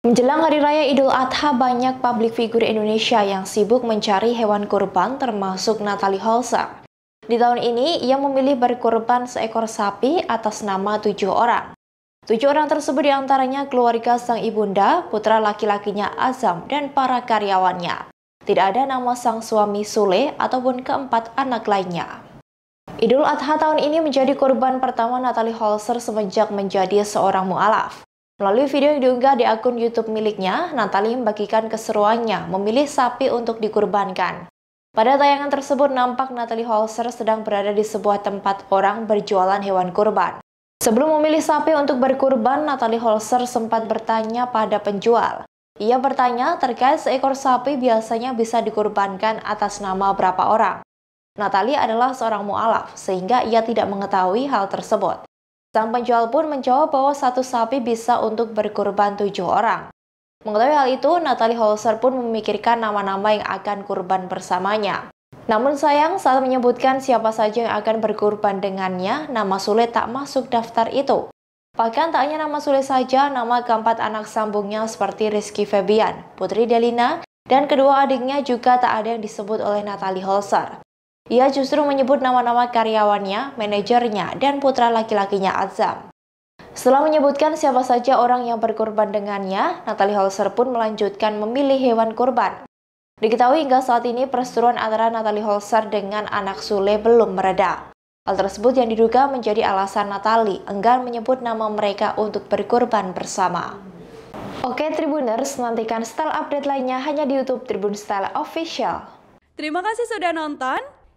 Menjelang Hari Raya Idul Adha, banyak publik figur Indonesia yang sibuk mencari hewan kurban termasuk Natalie Holzer. Di tahun ini, ia memilih berkurban seekor sapi atas nama tujuh orang. Tujuh orang tersebut diantaranya keluarga sang ibunda, putra laki-lakinya Azam, dan para karyawannya. Tidak ada nama sang suami Sule ataupun keempat anak lainnya. Idul Adha tahun ini menjadi korban pertama Natalie Holzer semenjak menjadi seorang mu'alaf. Melalui video yang diunggah di akun YouTube miliknya, Natalie membagikan keseruannya memilih sapi untuk dikurbankan. Pada tayangan tersebut nampak Natalie Holzer sedang berada di sebuah tempat orang berjualan hewan kurban. Sebelum memilih sapi untuk berkurban, Natalie Holzer sempat bertanya pada penjual. Ia bertanya terkait seekor sapi biasanya bisa dikurbankan atas nama berapa orang. Natalie adalah seorang mu'alaf, sehingga ia tidak mengetahui hal tersebut. Sang penjual pun menjawab bahwa satu sapi bisa untuk berkurban tujuh orang. Mengetahui hal itu, Natalie Holzer pun memikirkan nama-nama yang akan kurban bersamanya. Namun sayang, saat menyebutkan siapa saja yang akan berkurban dengannya, nama Sule tak masuk daftar itu. Bahkan tak hanya nama Sule saja, nama keempat anak sambungnya seperti Rizky Febian, Putri Delina, dan kedua adiknya juga tak ada yang disebut oleh Natalie Holzer. Ia justru menyebut nama-nama karyawannya, manajernya, dan putra laki-lakinya Azam. Setelah menyebutkan siapa saja orang yang berkorban dengannya, Natalie Holzer pun melanjutkan memilih hewan korban. Diketahui hingga saat ini perseteruan antara Natalie Holzer dengan anak Sule belum mereda. Hal tersebut yang diduga menjadi alasan Natalie enggan menyebut nama mereka untuk berkorban bersama. Oke Tribuners, nantikan style update lainnya hanya di YouTube Tribun Style Official. Terima kasih sudah nonton.